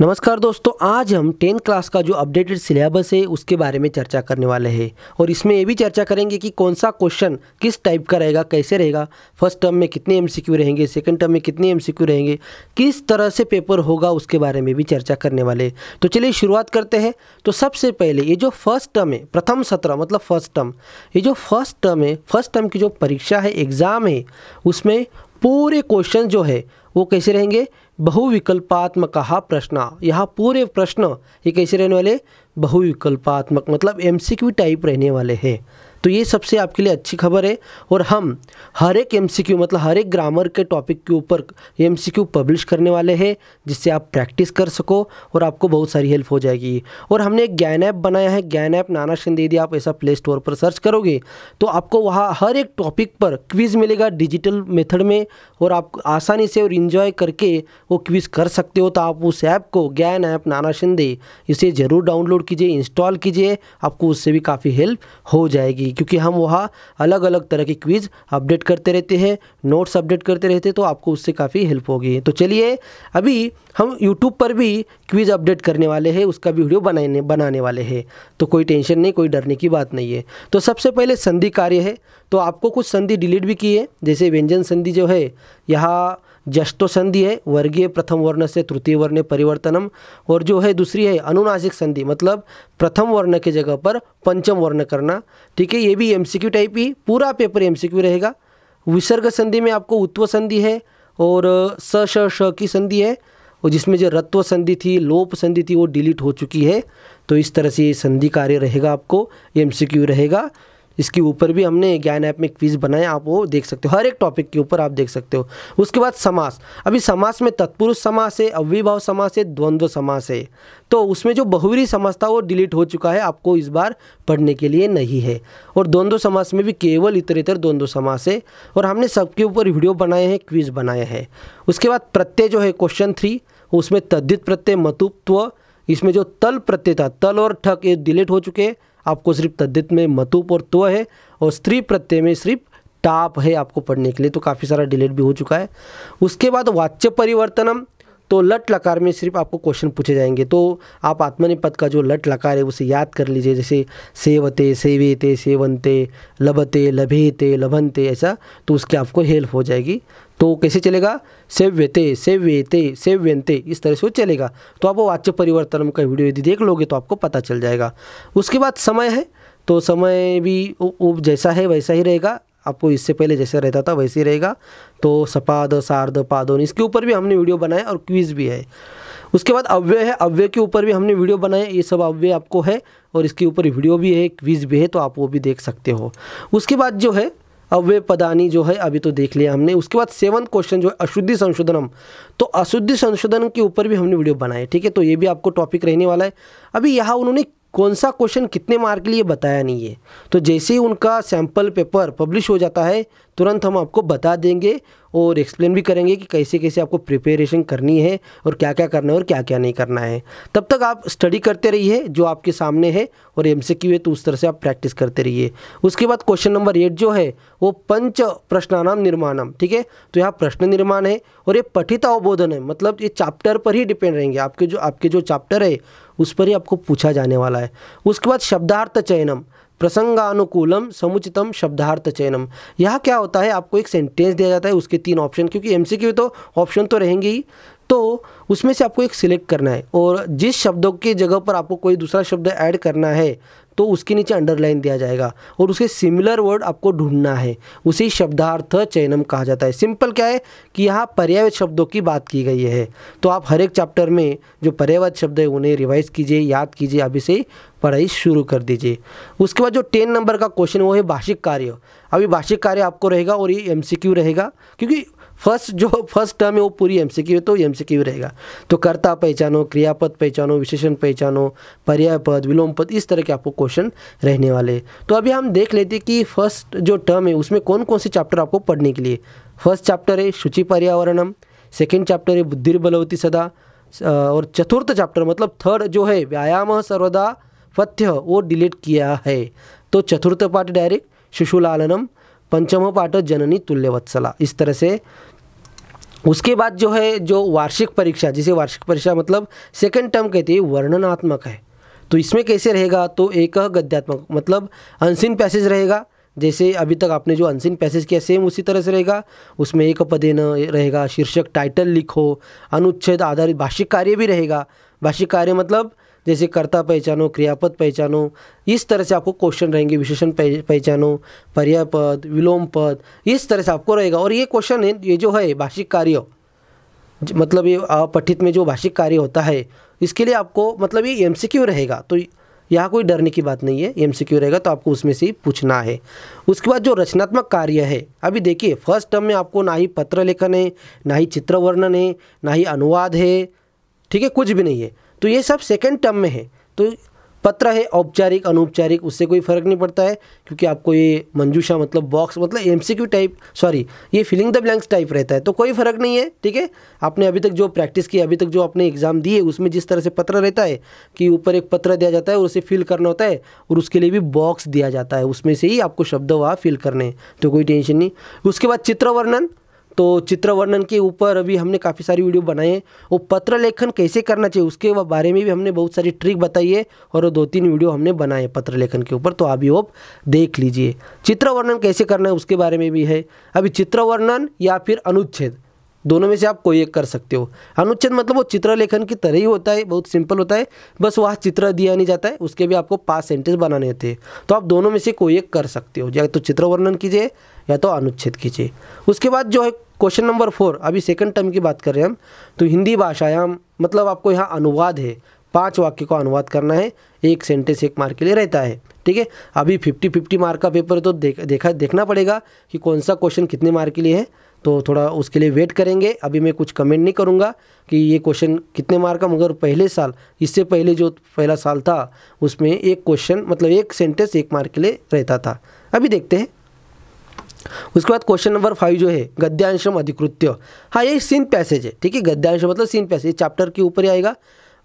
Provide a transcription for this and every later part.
नमस्कार दोस्तों आज हम टेंथ क्लास का जो अपडेटेड सिलेबस है उसके बारे में चर्चा करने वाले हैं और इसमें ये भी चर्चा करेंगे कि कौन सा क्वेश्चन किस टाइप का रहेगा कैसे रहेगा फर्स्ट टर्म में कितने एमसीक्यू रहेंगे सेकंड टर्म में कितने एमसीक्यू रहेंगे किस तरह से पेपर होगा उसके बारे में भी चर्चा करने वाले तो चलिए शुरुआत करते हैं तो सबसे पहले ये जो फर्स्ट टर्म है प्रथम सत्र मतलब फर्स्ट टर्म ये जो फर्स्ट टर्म है फर्स्ट टर्म की जो परीक्षा है एग्ज़ाम है उसमें पूरे क्वेश्चन जो है वो कैसे रहेंगे बहुविकल्पात्मक प्रश्न यहाँ पूरे प्रश्न ये कैसे रहने वाले बहुविकल्पात्मक मतलब एमसीक्यू टाइप रहने वाले हैं तो ये सबसे आपके लिए अच्छी खबर है और हम हर एक एम मतलब हर एक ग्रामर के टॉपिक के ऊपर एम पब्लिश करने वाले हैं जिससे आप प्रैक्टिस कर सको और आपको बहुत सारी हेल्प हो जाएगी और हमने एक ज्ञान ऐप बनाया है ज्ञान ऐप नाना शिंदे यदि आप ऐसा प्ले स्टोर पर सर्च करोगे तो आपको वहाँ हर एक टॉपिक पर क्विज़ मिलेगा डिजिटल मेथड में और आप आसानी से और इन्जॉय करके वो क्विज़ कर सकते हो तो आप उस ऐप को ज्ञान ऐप नाना शिंदे इसे ज़रूर डाउनलोड कीजिए इंस्टॉल कीजिए आपको उससे भी काफ़ी हेल्प हो जाएगी क्योंकि हम वहाँ अलग अलग तरह के क्विज़ अपडेट करते रहते हैं नोट्स अपडेट करते रहते हैं तो आपको उससे काफ़ी हेल्प होगी तो चलिए अभी हम यूट्यूब पर भी क्विज़ अपडेट करने वाले हैं उसका वीडियो बनाने बनाने वाले हैं तो कोई टेंशन नहीं कोई डरने की बात नहीं है तो सबसे पहले संधि कार्य है तो आपको कुछ संधि डिलीट भी की है जैसे व्यंजन संधि जो है यहाँ जष्टो संधि है वर्गीय प्रथम वर्ण से तृतीय वर्ण परिवर्तनम और जो है दूसरी है अनुनासिक संधि मतलब प्रथम वर्ण के जगह पर पंचम वर्ण करना ठीक है ये भी एमसीक्यू टाइप ही पूरा पेपर एमसीक्यू रहेगा विसर्ग संधि में आपको उत्व संधि है और स श श की संधि है और जिसमें जो रत्व संधि थी लोप संधि थी वो डिलीट हो चुकी है तो इस तरह से ये संधि कार्य रहेगा आपको क्यू रहेगा इसके ऊपर भी हमने ज्ञान ऐप में क्विज बनाए आप वो देख सकते हो हर एक टॉपिक के ऊपर आप देख सकते हो उसके बाद समास अभी समास में तत्पुरुष समास है अव्यभाव समास है द्वंद्व समास है तो उसमें जो बहुवीरी समास था वो डिलीट हो चुका है आपको इस बार पढ़ने के लिए नहीं है और द्वंद्व समास में भी केवल इतर इतर द्वंद्व समास है और हमने सबके ऊपर वीडियो बनाए हैं क्विज बनाए हैं उसके बाद प्रत्यय जो है क्वेश्चन थ्री उसमें तद्धित प्रत्यय मतुत्व इसमें जो तल प्रत्यय था तल और ठक ये डिलीट हो चुके हैं आपको सिर्फ तद्दित में मतुप और तो है और स्त्री प्रत्यय में सिर्फ टाप है आपको पढ़ने के लिए तो काफ़ी सारा डिलीट भी हो चुका है उसके बाद वाच्य परिवर्तनम तो लट लकार में सिर्फ आपको क्वेश्चन पूछे जाएंगे तो आप आत्मनिपद का जो लट लकार है उसे याद कर लीजिए जैसे सेवते सेवेते सेवनते लबते लभेते लभनते ऐसा तो उसकी आपको हेल्प हो जाएगी तो कैसे चलेगा सेव्यते सेव्यते सेव्यंते इस तरह से वो चलेगा तो आप वो वाच्य परिवर्तन का वीडियो यदि देख लोगे तो आपको पता चल जाएगा उसके बाद समय है तो समय भी वो जैसा है वैसा ही रहेगा आपको इससे पहले जैसे रहता था वैसे ही रहेगा तो सपाद सार्ध पादोन इसके ऊपर भी हमने वीडियो बनाए और क्विज भी है उसके बाद अव्यय है अव्यय के ऊपर भी हमने वीडियो बनाए ये सब अव्यय आपको है और इसके ऊपर वीडियो भी है क्विज भी है तो आप वो भी देख सकते हो उसके बाद जो है अव्यय पदानी जो है अभी तो देख लिया हमने उसके बाद सेवन क्वेश्चन जो है अशुद्धि संशोधन तो अशुद्धि संशोधन के ऊपर भी हमने वीडियो बनाए ठीक है तो ये भी आपको टॉपिक रहने वाला है अभी यहाँ उन्होंने कौन सा क्वेश्चन कितने मार्क के लिए बताया नहीं है तो जैसे ही उनका सैम्पल पेपर पब्लिश हो जाता है तुरंत हम आपको बता देंगे और एक्सप्लेन भी करेंगे कि कैसे कैसे आपको प्रिपेरेशन करनी है और क्या क्या करना है और क्या क्या नहीं करना है तब तक आप स्टडी करते रहिए जो आपके सामने है और एम है तो उस तरह से आप प्रैक्टिस करते रहिए उसके बाद क्वेश्चन नंबर एट जो है वो पंच प्रश्नानाम निर्माणम ठीक है तो यहाँ प्रश्न निर्माण है और ये पठित अवबोधन है मतलब ये चैप्टर पर ही डिपेंड रहेंगे आपके जो आपके जो चैप्टर है उस पर ही आपको पूछा जाने वाला है उसके बाद शब्दार्थ चयनम प्रसंगानुकूलम समुचितम शब्दार्थ चयनम यह क्या होता है आपको एक सेंटेंस दिया जाता है उसके तीन ऑप्शन क्योंकि एम तो ऑप्शन तो रहेंगे ही तो उसमें से आपको एक सिलेक्ट करना है और जिस शब्दों की जगह पर आपको कोई दूसरा शब्द ऐड करना है तो उसके नीचे अंडरलाइन दिया जाएगा और उसे सिमिलर वर्ड आपको ढूंढना है उसे शब्दार्थ चयनम कहा जाता है सिंपल क्या है कि यहाँ पर्यावरण शब्दों की बात की गई है तो आप हर एक चैप्टर में जो पर्यावत शब्द है उन्हें रिवाइज कीजिए याद कीजिए अभी से पढ़ाई शुरू कर दीजिए उसके बाद जो टेन नंबर का क्वेश्चन वो है भाषिक कार्य अभी भाषिक कार्य आपको रहेगा और ये एम रहेगा क्योंकि फर्स्ट जो फर्स्ट टर्म है वो पूरी एम है तो एम रहेगा तो कर्ता पहचानो क्रियापद पहचानो विशेषण पहचानो पर्याय पद विलोम पद इस तरह के आपको क्वेश्चन रहने वाले तो अभी हम देख लेते कि फर्स्ट जो टर्म है उसमें कौन कौन से चैप्टर आपको पढ़ने के लिए फर्स्ट चैप्टर है शुचि पर्यावरणम सेकेंड चैप्टर है बुद्धि बलवती सदा और चतुर्थ चैप्टर मतलब थर्ड जो है व्यायाम सर्वदा पथ्य वो डिलीट किया है तो चतुर्थ पार्ट डायरेक्ट शिशुलालनम पंचम पाठ जननी तुल्यवत्सला इस तरह से उसके बाद जो है जो वार्षिक परीक्षा जिसे वार्षिक परीक्षा मतलब सेकेंड टर्म कहते हैं वर्णनात्मक है तो इसमें कैसे रहेगा तो एक गद्यात्मक मतलब अनसिन पैसेज रहेगा जैसे अभी तक आपने जो अनसिन पैसेज किया सेम उसी तरह से रहेगा उसमें एक पदेन रहेगा शीर्षक टाइटल लिखो अनुच्छेद आधारित भाषिक कार्य भी रहेगा भाषिक कार्य मतलब जैसे कर्ता पहचानो क्रियापद पहचानो इस तरह से आपको क्वेश्चन रहेंगे विशेषण पहचानो पर्याय पद विलोम पद इस तरह से आपको रहेगा और ये क्वेश्चन है ये जो है भाषिक कार्य मतलब ये पठित में जो भाषिक कार्य होता है इसके लिए आपको मतलब ये एम रहेगा तो यहाँ कोई डरने की बात नहीं है एम सी क्यू रहेगा तो आपको उसमें से ही पूछना है उसके बाद जो रचनात्मक कार्य है अभी देखिए फर्स्ट टर्म में आपको ना ही पत्र लेखन है ना ही चित्र वर्णन है ना ही अनुवाद है ठीक है कुछ भी नहीं है तो ये सब सेकेंड टर्म में है तो पत्र है औपचारिक अनौपचारिक उससे कोई फ़र्क नहीं पड़ता है क्योंकि आपको ये मंजूषा मतलब बॉक्स मतलब क्यू टाइप सॉरी ये फिलिंग द ब्लैंक्स टाइप रहता है तो कोई फ़र्क नहीं है ठीक है आपने अभी तक जो प्रैक्टिस की अभी तक जो आपने एग्ज़ाम दिए उसमें जिस तरह से पत्र रहता है कि ऊपर एक पत्र दिया जाता है और उसे फिल करना होता है और उसके लिए भी बॉक्स दिया जाता है उसमें से ही आपको शब्द वहाँ फिल करने हैं तो कोई टेंशन नहीं उसके बाद चित्र वर्णन तो चित्र वर्णन के ऊपर अभी हमने काफ़ी सारी वीडियो बनाए हैं वो पत्र लेखन कैसे करना चाहिए उसके बारे में भी हमने बहुत सारी ट्रिक बताई है और वो दो तीन वीडियो हमने बनाए पत्र लेखन के ऊपर तो अभी आप देख लीजिए चित्र वर्णन कैसे करना है उसके बारे में भी है अभी चित्र वर्णन या फिर अनुच्छेद दोनों में से आप कोई एक कर सकते हो अनुच्छेद मतलब वो चित्र लेखन की तरह ही होता है बहुत सिंपल होता है बस वहाँ चित्र दिया नहीं जाता है उसके भी आपको पाँच सेंटेंस बनाने होते हैं तो आप दोनों में से कोई एक कर सकते हो या तो चित्र वर्णन कीजिए या तो अनुच्छेद कीजिए उसके बाद जो है क्वेश्चन नंबर फोर अभी सेकंड टर्म की बात कर रहे हैं हम तो हिंदी भाषायाम मतलब आपको यहाँ अनुवाद है पांच वाक्य को अनुवाद करना है एक सेंटेंस एक मार्क के लिए रहता है ठीक है अभी फिफ्टी फिफ्टी मार्क का पेपर तो देख देखा देखना पड़ेगा कि कौन सा क्वेश्चन कितने मार्क के लिए है तो थोड़ा उसके लिए वेट करेंगे अभी मैं कुछ कमेंट नहीं करूँगा कि ये क्वेश्चन कितने मार्क का मगर पहले साल इससे पहले जो पहला साल था उसमें एक क्वेश्चन मतलब एक सेंटेंस एक मार्क के लिए रहता था अभी देखते हैं उसके बाद क्वेश्चन नंबर फाइव जो है गद्यांशम अधिकृत्य हाँ ये सीन पैसेज है ठीक है गद्यांश मतलब सीन पैसेज चैप्टर के ऊपर ही आएगा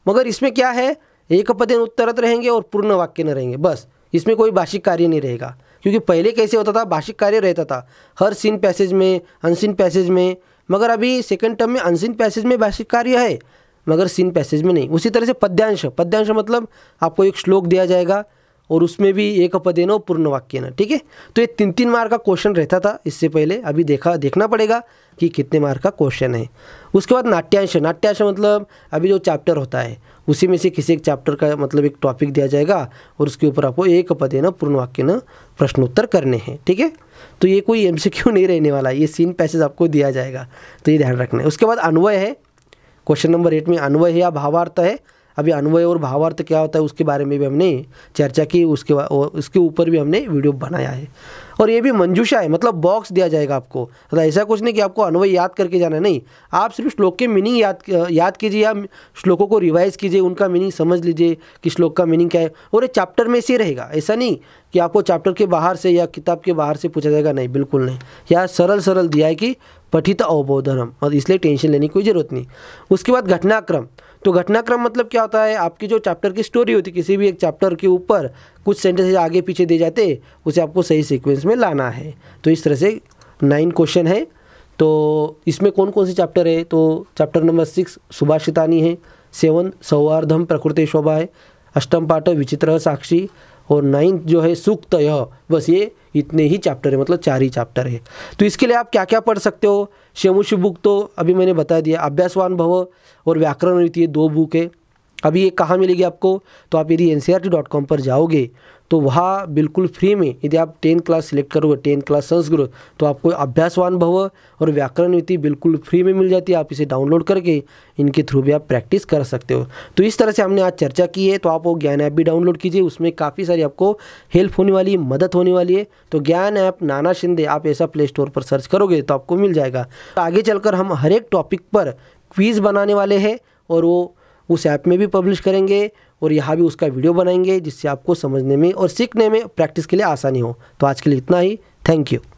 मगर इसमें क्या है एक पदे उत्तरत रहेंगे और पूर्ण वाक्य न रहेंगे बस इसमें कोई भाषिक कार्य नहीं रहेगा क्योंकि पहले कैसे होता था भाषिक कार्य रहता था हर सीन पैसेज में अनसीन पैसेज में मगर अभी सेकेंड टर्म में अनसीन पैसेज में भाषिक कार्य है मगर सीन पैसेज में नहीं उसी तरह से पद्यांश पद्यांश मतलब आपको एक श्लोक दिया जाएगा और उसमें भी एक अपदेन और पूर्ण वाक्य ना ठीक है तो ये तीन तीन मार्क का क्वेश्चन रहता था इससे पहले अभी देखा देखना पड़ेगा कि कितने मार्क का क्वेश्चन है उसके बाद नाट्यांश नाट्यांश मतलब अभी जो चैप्टर होता है उसी में से किसी एक चैप्टर का मतलब एक टॉपिक दिया जाएगा और उसके ऊपर आपको एक अपदेन और पूर्ण वाक्य न प्रश्नोत्तर करने हैं ठीक है तो ये कोई एम नहीं रहने वाला ये सीन पैसेज आपको दिया जाएगा तो ये ध्यान रखना है उसके बाद अनवय है क्वेश्चन नंबर एट में अनवय है या भावार्थ है अभी अन्वय और भावार्थ क्या होता है उसके बारे में भी हमने चर्चा की उसके उसके ऊपर भी हमने वीडियो बनाया है और ये भी मंजूषा है मतलब बॉक्स दिया जाएगा आपको मतलब ऐसा कुछ नहीं कि आपको अन्वय याद करके जाना नहीं आप सिर्फ श्लोक के मीनिंग याद याद कीजिए या श्लोकों को रिवाइज कीजिए उनका मीनिंग समझ लीजिए कि श्लोक का मीनिंग क्या है और ये चैप्टर में से रहेगा ऐसा नहीं कि आपको चैप्टर के बाहर से या किताब के बाहर से पूछा जाएगा नहीं बिल्कुल नहीं या सरल सरल दिया है कि पठित अवबोधनम और इसलिए टेंशन लेने की कोई ज़रूरत नहीं उसके बाद घटनाक्रम तो घटनाक्रम मतलब क्या होता है आपकी जो चैप्टर की स्टोरी होती है किसी भी एक चैप्टर के ऊपर कुछ सेंटेंसेज आगे पीछे दे जाते उसे आपको सही सिक्वेंस में लाना है तो इस तरह से तो नाइन क्वेश्चन है तो इसमें कौन कौन से चैप्टर है तो चैप्टर नंबर सिक्स सुभाषितानी है सेवन सौहार्धम प्रकृति शोभा है अष्टम पाठ विचित्र साक्षी और नाइन्थ जो है सुक्त यह बस ये इतने ही चैप्टर है मतलब चार ही चैप्टर है तो इसके लिए आप क्या क्या पढ़ सकते हो शमुष बुक तो अभी मैंने बता दिया अभ्यासवान भव और व्याकरण रीति दो बुक है अभी ये कहाँ मिलेगी आपको तो आप यदि एन e पर जाओगे तो वहाँ बिल्कुल फ्री में यदि आप टेंथ क्लास सिलेक्ट करोगे टेंथ क्लास संस्कृत तो आपको अभ्यासवान भव और व्याकरण नीति बिल्कुल फ्री में मिल जाती है आप इसे डाउनलोड करके इनके थ्रू भी आप प्रैक्टिस कर सकते हो तो इस तरह से हमने आज चर्चा की है तो आप वो ज्ञान ऐप भी डाउनलोड कीजिए उसमें काफ़ी सारी आपको हेल्प होने वाली मदद होने वाली है तो ज्ञान ऐप नाना शिंदे आप ऐसा प्ले स्टोर पर सर्च करोगे तो आपको मिल जाएगा तो आगे चलकर हम हर एक टॉपिक पर क्वीज़ बनाने वाले हैं और वो उस ऐप में भी पब्लिश करेंगे और यहाँ भी उसका वीडियो बनाएंगे जिससे आपको समझने में और सीखने में प्रैक्टिस के लिए आसानी हो तो आज के लिए इतना ही थैंक यू